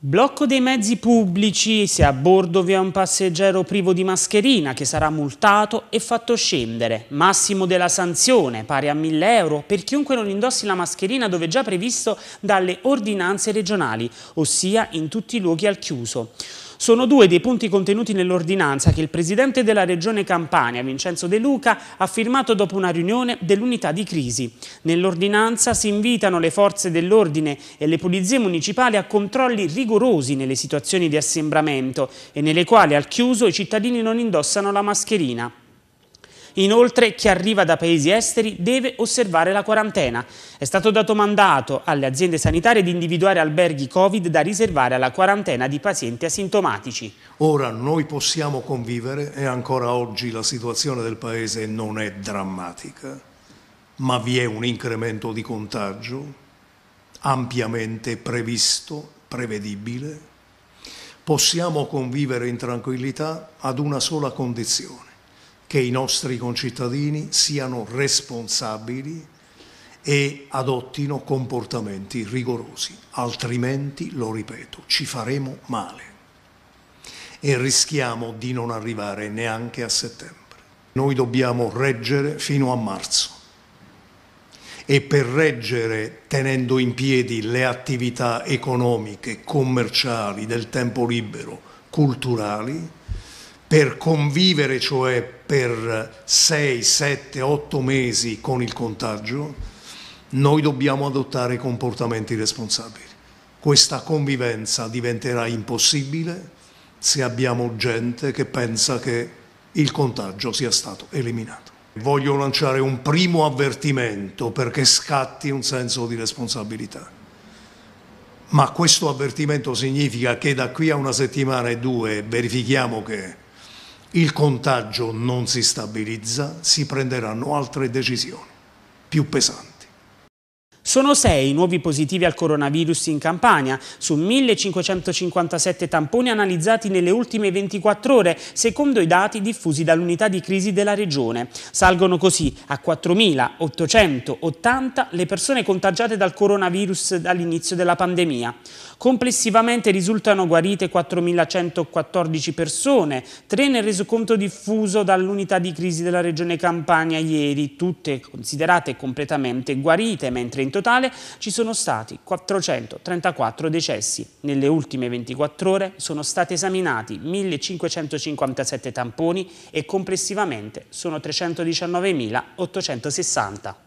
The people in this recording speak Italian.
Blocco dei mezzi pubblici se a bordo vi è un passeggero privo di mascherina che sarà multato e fatto scendere. Massimo della sanzione pari a 1000 euro per chiunque non indossi la mascherina dove già previsto dalle ordinanze regionali, ossia in tutti i luoghi al chiuso. Sono due dei punti contenuti nell'ordinanza che il presidente della regione Campania, Vincenzo De Luca, ha firmato dopo una riunione dell'unità di crisi. Nell'ordinanza si invitano le forze dell'ordine e le polizie municipali a controlli rigorosi nelle situazioni di assembramento e nelle quali al chiuso i cittadini non indossano la mascherina. Inoltre chi arriva da paesi esteri deve osservare la quarantena. È stato dato mandato alle aziende sanitarie di individuare alberghi Covid da riservare alla quarantena di pazienti asintomatici. Ora noi possiamo convivere e ancora oggi la situazione del paese non è drammatica, ma vi è un incremento di contagio ampiamente previsto, prevedibile, possiamo convivere in tranquillità ad una sola condizione, che i nostri concittadini siano responsabili e adottino comportamenti rigorosi, altrimenti, lo ripeto, ci faremo male e rischiamo di non arrivare neanche a settembre. Noi dobbiamo reggere fino a marzo e per reggere tenendo in piedi le attività economiche, commerciali, del tempo libero, culturali, per convivere, cioè per 6, 7, 8 mesi con il contagio, noi dobbiamo adottare comportamenti responsabili. Questa convivenza diventerà impossibile se abbiamo gente che pensa che il contagio sia stato eliminato. Voglio lanciare un primo avvertimento perché scatti un senso di responsabilità. Ma questo avvertimento significa che da qui a una settimana e due verifichiamo che il contagio non si stabilizza, si prenderanno altre decisioni più pesanti. Sono sei i nuovi positivi al coronavirus in Campania, su 1557 tamponi analizzati nelle ultime 24 ore, secondo i dati diffusi dall'unità di crisi della regione. Salgono così a 4.880 le persone contagiate dal coronavirus dall'inizio della pandemia. Complessivamente risultano guarite 4.114 persone, tre nel resoconto diffuso dall'unità di crisi della regione Campania ieri, tutte considerate completamente guarite, mentre in totale ci sono stati 434 decessi. Nelle ultime 24 ore sono stati esaminati 1557 tamponi e complessivamente sono 319.860.